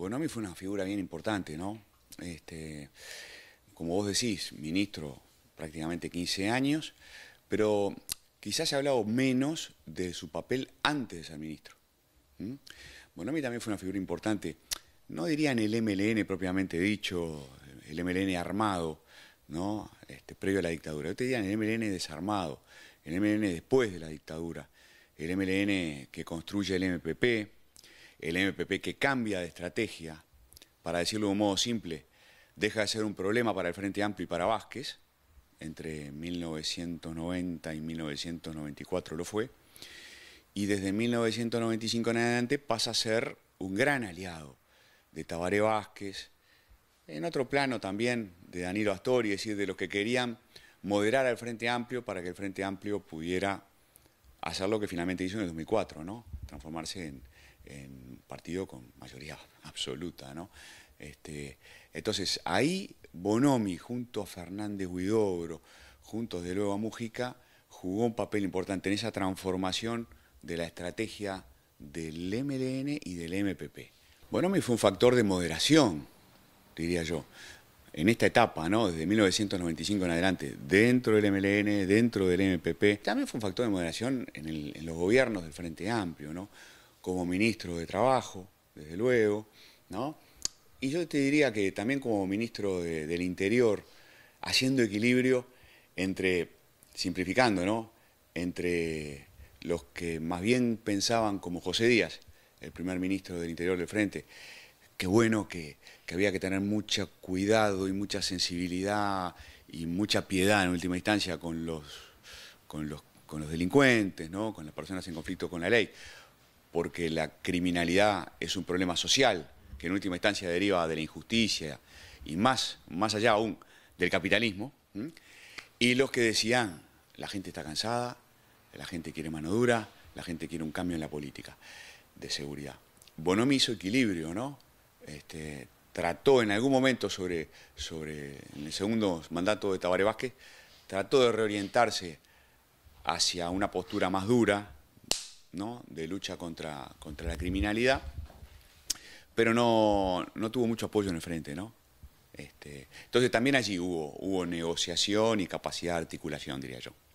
Bonomi fue una figura bien importante, ¿no? Este, como vos decís, ministro prácticamente 15 años, pero quizás se ha hablado menos de su papel antes de ser ministro. a Bonomi también fue una figura importante, no dirían el MLN propiamente dicho, el MLN armado, ¿no? Este, previo a la dictadura. Yo te diría el MLN desarmado, el MLN después de la dictadura, el MLN que construye el MPP, el MPP que cambia de estrategia, para decirlo de un modo simple, deja de ser un problema para el Frente Amplio y para Vázquez, entre 1990 y 1994 lo fue, y desde 1995 en adelante pasa a ser un gran aliado de Tabaré Vázquez, en otro plano también de Danilo Astori, es decir, de los que querían moderar al Frente Amplio para que el Frente Amplio pudiera hacer lo que finalmente hizo en el 2004, ¿no? transformarse en, en partido con mayoría absoluta, ¿no? Este, entonces, ahí Bonomi junto a Fernández Huidobro, junto de luego a Mujica, jugó un papel importante en esa transformación de la estrategia del MLN y del MPP. Bonomi fue un factor de moderación, diría yo en esta etapa, ¿no? desde 1995 en adelante, dentro del MLN, dentro del MPP, también fue un factor de moderación en, los gobiernos del Frente Amplio, ¿no? como ministro de Trabajo, desde luego, ¿no? y yo te diría que también como ministro del Interior, haciendo equilibrio entre, simplificando, ¿no? entre los que más bien pensaban como José Díaz, el primer ministro del Interior del Frente, qué bueno que, había que tener mucho cuidado y mucha sensibilidad y mucha piedad en última instancia con los, con los, delincuentes, con las personas en conflicto con la ley, porque la criminalidad es un problema social que en última instancia deriva de la injusticia y más, más allá aún del capitalismo, y los que decían, la gente está cansada, la gente quiere mano dura, la gente quiere un cambio en la política de seguridad. Bonomi hizo equilibrio, ¿no? este, trató en algún momento sobre, sobre en el segundo mandato de Tabaré Vázquez, trató de reorientarse hacia una postura más dura, ¿no? de lucha contra, contra la criminalidad, pero no, no tuvo mucho apoyo en el frente, ¿no? Este, entonces también allí hubo, hubo negociación y capacidad de articulación, diría yo.